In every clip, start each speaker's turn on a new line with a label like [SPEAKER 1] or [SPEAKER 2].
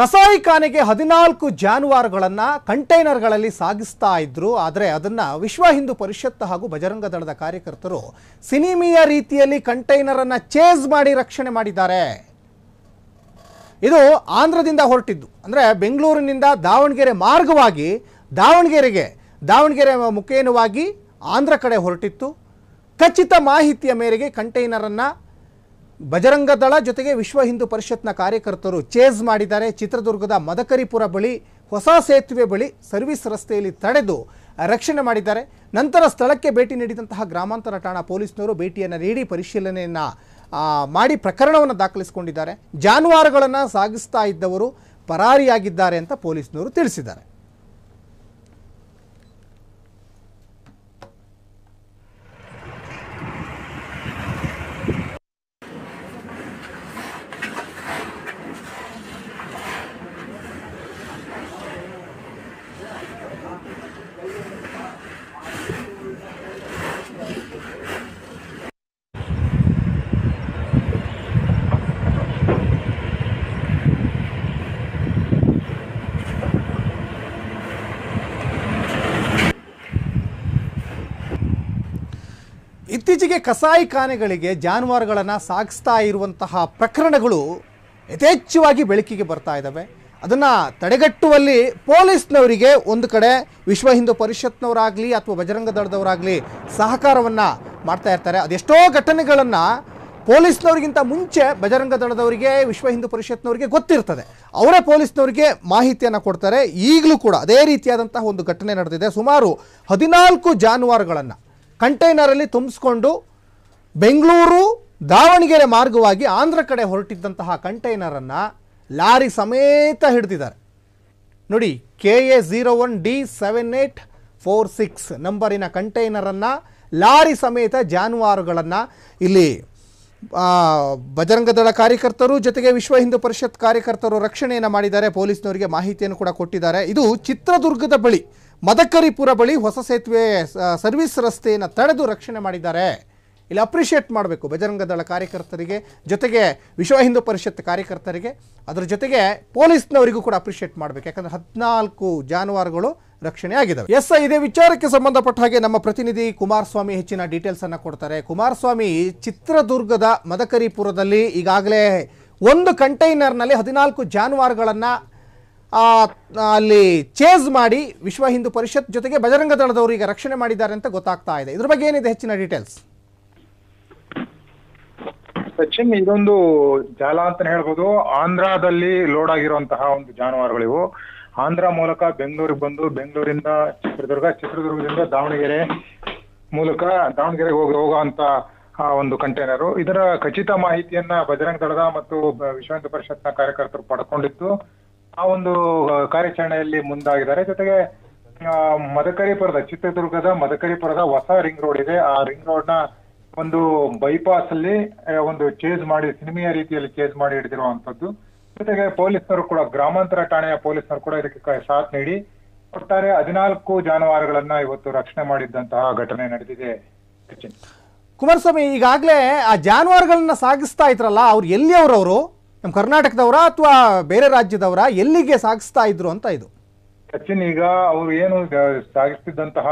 [SPEAKER 1] ಕಸಾಯಿಖಾನೆಗೆ ಹದಿನಾಲ್ಕು ಜಾನುವಾರುಗಳನ್ನು ಕಂಟೈನರ್ಗಳಲ್ಲಿ ಸಾಗಿಸ್ತಾ ಇದ್ರು ಆದರೆ ಅದನ್ನು ವಿಶ್ವ ಹಿಂದೂ ಪರಿಷತ್ ಹಾಗೂ ಬಜರಂಗ ದಳದ ಕಾರ್ಯಕರ್ತರು ಸಿನಿಮೀಯ ರೀತಿಯಲ್ಲಿ ಕಂಟೈನರನ್ನು ಚೇಸ್ ಮಾಡಿ ರಕ್ಷಣೆ ಮಾಡಿದ್ದಾರೆ ಇದು ಆಂಧ್ರದಿಂದ ಹೊರಟಿದ್ದು ಅಂದರೆ ಬೆಂಗಳೂರಿನಿಂದ ದಾವಣಗೆರೆ ಮಾರ್ಗವಾಗಿ ದಾವಣಗೆರೆಗೆ ದಾವಣಗೆರೆ ಮುಖೇನವಾಗಿ ಆಂಧ್ರ ಕಡೆ ಹೊರಟಿತ್ತು ಖಚಿತ ಮಾಹಿತಿಯ ಮೇರೆಗೆ ಕಂಟೈನರನ್ನು ಬಜರಂಗ ದಳ ಜೊತೆಗೆ ವಿಶ್ವ ಹಿಂದೂ ಪರಿಷತ್ನ ಕಾರ್ಯಕರ್ತರು ಚೇಸ್ ಮಾಡಿದ್ದಾರೆ ಚಿತ್ರದುರ್ಗದ ಮದಕರಿಪುರ ಬಳಿ ಹೊಸ ಸೇತುವೆ ಬಳಿ ಸರ್ವಿಸ್ ರಸ್ತೆಯಲ್ಲಿ ತಡೆದು ರಕ್ಷಣೆ ಮಾಡಿದ್ದಾರೆ ನಂತರ ಸ್ಥಳಕ್ಕೆ ಭೇಟಿ ನೀಡಿದಂತಹ ಗ್ರಾಮಾಂತರ ಠಾಣಾ ಪೊಲೀಸ್ನವರು ಭೇಟಿಯನ್ನು ನೀಡಿ ಪರಿಶೀಲನೆಯನ್ನು ಮಾಡಿ ಪ್ರಕರಣವನ್ನು ದಾಖಲಿಸಿಕೊಂಡಿದ್ದಾರೆ ಜಾನುವಾರುಗಳನ್ನು ಸಾಗಿಸ್ತಾ ಇದ್ದವರು ಪರಾರಿಯಾಗಿದ್ದಾರೆ ಅಂತ ಪೊಲೀಸ್ನವರು ತಿಳಿಸಿದ್ದಾರೆ ಇತ್ತೀಚೆಗೆ ಖಾನೆಗಳಿಗೆ ಜಾನುವಾರುಗಳನ್ನು ಸಾಗಿಸ್ತಾ ಇರುವಂತಹ ಪ್ರಕರಣಗಳು ಯಥೇಚ್ಛವಾಗಿ ಬೆಳಕಿಗೆ ಬರ್ತಾ ಇದ್ದಾವೆ ಅದನ್ನು ತಡೆಗಟ್ಟುವಲ್ಲಿ ಪೊಲೀಸ್ನವರಿಗೆ ಒಂದು ಕಡೆ ವಿಶ್ವ ಹಿಂದೂ ಪರಿಷತ್ನವರಾಗಲಿ ಅಥವಾ ಬಜರಂಗ ದಳದವರಾಗಲಿ ಸಹಕಾರವನ್ನು ಮಾಡ್ತಾ ಇರ್ತಾರೆ ಅದೆಷ್ಟೋ ಘಟನೆಗಳನ್ನು ಪೊಲೀಸ್ನವರಿಗಿಂತ ಮುಂಚೆ ಬಜರಂಗ ದಳದವರಿಗೆ ವಿಶ್ವ ಹಿಂದೂ ಪರಿಷತ್ನವರಿಗೆ ಗೊತ್ತಿರ್ತದೆ ಅವರೇ ಪೊಲೀಸ್ನವರಿಗೆ ಮಾಹಿತಿಯನ್ನು ಕೊಡ್ತಾರೆ ಈಗಲೂ ಕೂಡ ಅದೇ ರೀತಿಯಾದಂತಹ ಒಂದು ಘಟನೆ ನಡೆದಿದೆ ಸುಮಾರು ಹದಿನಾಲ್ಕು ಜಾನುವಾರುಗಳನ್ನು ಕಂಟೈನರಲ್ಲಿ ತುಂಬಿಸ್ಕೊಂಡು ಬೆಂಗಳೂರು ದಾವಣಗೆರೆ ಮಾರ್ಗವಾಗಿ ಆಂಧ್ರ ಕಡೆ ಹೊರಟಿದ್ದಂತಹ ಕಂಟೈನರನ್ನು ಲಾರಿ ಸಮೇತ ಹಿಡಿದಿದ್ದಾರೆ ನೋಡಿ K A zero one D seven eight four six ನಂಬರಿನ ಕಂಟೈನರನ್ನು ಲಾರಿ ಸಮೇತ ಜಾನುವಾರುಗಳನ್ನು ಇಲ್ಲಿ ಬಜರಂಗದಳ ಕಾರ್ಯಕರ್ತರು ಜೊತೆಗೆ ವಿಶ್ವ ಹಿಂದೂ ಪರಿಷತ್ ಕಾರ್ಯಕರ್ತರು ರಕ್ಷಣೆಯನ್ನು ಮಾಡಿದ್ದಾರೆ ಪೊಲೀಸ್ನವರಿಗೆ ಮಾಹಿತಿಯನ್ನು ಕೂಡ ಕೊಟ್ಟಿದ್ದಾರೆ ಇದು ಚಿತ್ರದುರ್ಗದ ಬಳಿ ಮದಕರಿಪುರ ಬಳಿ ಹೊಸ ಸೇತುವೆ ಸರ್ವಿಸ್ ರಸ್ತೆಯನ್ನು ತಡೆದು ರಕ್ಷಣೆ ಮಾಡಿದ್ದಾರೆ ಇಲ್ಲಿ ಅಪ್ರಿಷಿಯೇಟ್ ಮಾಡಬೇಕು ಬಜರಂಗ ದಳ ಕಾರ್ಯಕರ್ತರಿಗೆ ಜೊತೆಗೆ ವಿಶ್ವ ಹಿಂದೂ ಪರಿಷತ್ ಕಾರ್ಯಕರ್ತರಿಗೆ ಅದರ ಜೊತೆಗೆ ಪೊಲೀಸ್ನವರಿಗೂ ಕೂಡ ಅಪ್ರಿಷಿಯೇಟ್ ಮಾಡಬೇಕು ಯಾಕಂದರೆ ಹದಿನಾಲ್ಕು ಜಾನುವಾರುಗಳು ರಕ್ಷಣೆ ಆಗಿದೆ ಎಸ್ ಇದೇ ವಿಚಾರಕ್ಕೆ ಸಂಬಂಧಪಟ್ಟ ಹಾಗೆ ನಮ್ಮ ಪ್ರತಿನಿಧಿ ಕುಮಾರಸ್ವಾಮಿ ಹೆಚ್ಚಿನ ಡೀಟೇಲ್ಸ್ ಅನ್ನು ಕೊಡ್ತಾರೆ ಕುಮಾರಸ್ವಾಮಿ ಚಿತ್ರದುರ್ಗದ ಮದಕರಿಪುರದಲ್ಲಿ ಈಗಾಗಲೇ ಒಂದು ಕಂಟೈನರ್ನಲ್ಲಿ ಹದಿನಾಲ್ಕು ಜಾನುವಾರುಗಳನ್ನು ಅಲ್ಲಿ ಚೇಸ್ ಮಾಡಿ ವಿಶ್ವ ಹಿಂದೂ ಪರಿಷತ್ ಜೊತೆಗೆ ಬಜರಂಗ ದಳದವರು ಈಗ ರಕ್ಷಣೆ ಮಾಡಿದ್ದಾರೆ ಅಂತ ಗೊತ್ತಾಗ್ತಾ ಇದೆ ಇದ್ರ ಬಗ್ಗೆ ಏನಿದೆ ಹೆಚ್ಚಿನ ಡೀಟೇಲ್ಸ್
[SPEAKER 2] ಸಚಿನ್ ಇದೊಂದು ಜಾಲ ಅಂತ ಹೇಳ್ಬೋದು ಆಂಧ್ರದಲ್ಲಿ ಲೋಡ್ ಆಗಿರುವಂತಹ ಒಂದು ಜಾನುವಾರುಗಳಿವು ಆಂಧ್ರ ಮೂಲಕ ಬೆಂಗಳೂರಿಗೆ ಬಂದು ಬೆಂಗಳೂರಿಂದ ಚಿತ್ರದುರ್ಗ ಚಿತ್ರದುರ್ಗದಿಂದ ದಾವಣಗೆರೆ ಮೂಲಕ ದಾವಣಗೆರೆಗೆ ಹೋಗಿ ಹೋಗುವಂತ ಒಂದು ಕಂಟೈನರು ಇದರ ಖಚಿತ ಮಾಹಿತಿಯನ್ನ ಬಜರಂಗ ದಳದ ಮತ್ತು ವಿಶ್ವ ಹಿಂದೂ ಪರಿಷತ್ನ ಕಾರ್ಯಕರ್ತರು ಪಡ್ಕೊಂಡಿತ್ತು ಆ ಒಂದು ಕಾರ್ಯಾಚರಣೆಯಲ್ಲಿ ಮುಂದಾಗಿದ್ದಾರೆ ಜೊತೆಗೆ ಮದಕರಿಪುರದ ಚಿತ್ರದುರ್ಗದ ಮದಕರಿಪುರದ ಹೊಸ ರಿಂಗ್ ರೋಡ್ ಇದೆ ಆ ರಿಂಗ್ ರೋಡ್ ನ ಒಂದು ಬೈಪಾಸ್ ಅಲ್ಲಿ ಒಂದು ಚೇಜ್ ಮಾಡಿ ಸಿನಿಮೆಯ ರೀತಿಯಲ್ಲಿ ಚೇಜ್ ಮಾಡಿ ಹಿಡಿದಿರುವಂತದ್ದು ಜೊತೆಗೆ ಪೊಲೀಸರು ಕೂಡ ಗ್ರಾಮಾಂತರ ಠಾಣೆಯ ಪೊಲೀಸರು ಕೂಡ ಇದಕ್ಕೆ ಸಾಥ್ ನೀಡಿ ಒಟ್ಟಾರೆ ಹದಿನಾಲ್ಕು ಜಾನುವಾರುಗಳನ್ನ ಇವತ್ತು ರಕ್ಷಣೆ ಮಾಡಿದ್ದಂತಹ ಘಟನೆ ನಡೆದಿದೆ
[SPEAKER 1] ಕುಮಾರಸ್ವಾಮಿ ಈಗಾಗಲೇ ಆ ಜಾನುವಾರುಗಳನ್ನ ಸಾಗಿಸ್ತಾ ಇದ್ರಲ್ಲ ಅವ್ರು ಎಲ್ಲಿ ಅವರು ನಮ್ಮ ಕರ್ನಾಟಕದವರ ಅಥವಾ ಬೇರೆ ರಾಜ್ಯದವರ ಎಲ್ಲಿಗೆ ಸಾಗಿಸ್ತಾ ಇದ್ರು ಅಂತ ಇದು
[SPEAKER 2] ಸಚಿನ್ ಈಗ ಅವರು ಏನು ಸಾಗಿಸ್ತಿದ್ದಂತಹ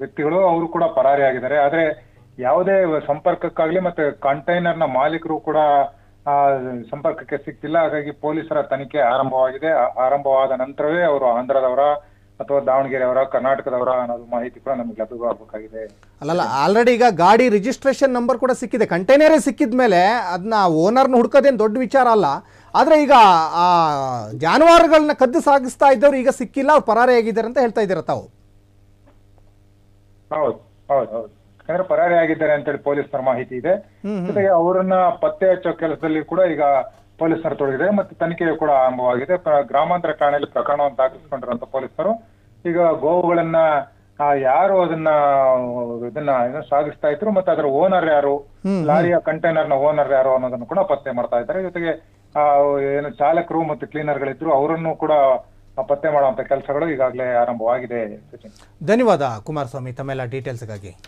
[SPEAKER 2] ವ್ಯಕ್ತಿಗಳು ಅವರು ಕೂಡ ಪರಾರಿ ಆಗಿದ್ದಾರೆ ಆದ್ರೆ ಯಾವುದೇ ಸಂಪರ್ಕಕ್ಕಾಗ್ಲಿ ಮತ್ತೆ ಕಂಟೈನರ್ ನ ಮಾಲೀಕರು ಕೂಡ ಸಂಪರ್ಕಕ್ಕೆ ಸಿಕ್ತಿಲ್ಲ ಹಾಗಾಗಿ ಪೊಲೀಸರ ತನಿಖೆ ಆರಂಭವಾಗಿದೆ ಆರಂಭವಾದ ನಂತರವೇ ಅವರು ಆಂಧ್ರದವರ ಅಥವಾ ದಾವಣಗೆರೆ ಅವರ ಕರ್ನಾಟಕದವರ ಅನ್ನೋದು ಮಾಹಿತಿ ಕೂಡ ನಮಗೆ ಲಭ್ಯವಾಗಬೇಕಾಗಿದೆ
[SPEAKER 1] ಅಲ್ಲಲ್ಲ ಆಲ್ರೆಡಿ ಈಗ ಗಾಡಿ ರಿಜಿಸ್ಟ್ರೇಷನ್ ನಂಬರ್ ಕೂಡ ಸಿಕ್ಕಿದೆ ಕಂಟೈನರೇ ಸಿಕ್ಕಿದ ಮೇಲೆ ಅದನ್ನ ಓನರ್ನ ಹುಡ್ಕೋದೇನು ದೊಡ್ಡ ವಿಚಾರ ಅಲ್ಲ ಆದ್ರೆ ಈಗ ಆ ಜಾನುವಾರುಗಳನ್ನ ಕದ್ದು ಸಾಗಿಸ್ತಾ ಇದ್ದವ್ರು ಈಗ ಸಿಕ್ಕಿಲ್ಲ ಅವ್ರು ಆಗಿದ್ದಾರೆ ಅಂತ ಹೇಳ್ತಾ ಇದ್ದೀರಾ ತಾವು
[SPEAKER 2] ಹೌದು ಹೌದು ಹೌದು ಯಾಕಂದ್ರೆ ಪರಾರಿಯಾಗಿದ್ದಾರೆ ಅಂತೇಳಿ ಪೊಲೀಸರ ಮಾಹಿತಿ ಇದೆ ಜೊತೆಗೆ ಅವರನ್ನ ಪತ್ತೆ ಹಚ್ಚೋ ಕೆಲಸದಲ್ಲಿ ಕೂಡ ಈಗ ಪೊಲೀಸರು ತೊಡಗಿದೆ ಮತ್ತೆ ತನಿಖೆಯು ಕೂಡ ಆರಂಭವಾಗಿದೆ ಗ್ರಾಮಾಂತರ ಠಾಣೆಯಲ್ಲಿ ಪ್ರಕರಣವನ್ನು ದಾಖಲಿಸಿಕೊಂಡಿರುವಂತಹ ಪೊಲೀಸರು ಈಗ ಗೋವುಗಳನ್ನ ಯಾರು ಅದನ್ನ ಇದನ್ನ ಸಾಗಿಸ್ತಾ ಇದ್ರು ಮತ್ತೆ ಅದರ ಓನರ್ ಯಾರು ಲಾರಿಯ ಕಂಟೈನರ್ ನ ಓನರ್ ಯಾರು ಅನ್ನೋದನ್ನು ಕೂಡ ಪತ್ತೆ ಮಾಡ್ತಾ ಇದ್ದಾರೆ ಜೊತೆಗೆ ಆ ಏನು ಚಾಲಕರು ಮತ್ತು ಕ್ಲೀನರ್ ಗಳಿದ್ರು ಅವರನ್ನು ಕೂಡ ಪತ್ತೆ ಮಾಡುವಂತ ಕೆಲಸಗಳು ಈಗಾಗಲೇ ಆರಂಭವಾಗಿದೆ
[SPEAKER 1] ಧನ್ಯವಾದ ಕುಮಾರಸ್ವಾಮಿ ತಮ್ಮೆಲ್ಲ ಡೀಟೇಲ್ಸ್ಗಾಗಿ